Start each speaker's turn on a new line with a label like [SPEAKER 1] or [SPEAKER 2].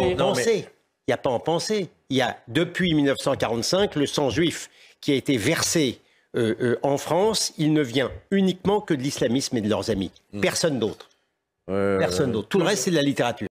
[SPEAKER 1] Il n'y a pas en pensée. Il y a, depuis 1945, le sang juif qui a été versé euh, euh, en France, il ne vient uniquement que de l'islamisme et de leurs amis. Hmm. Personne d'autre. Personne d'autre. Tout le reste, c'est de la littérature.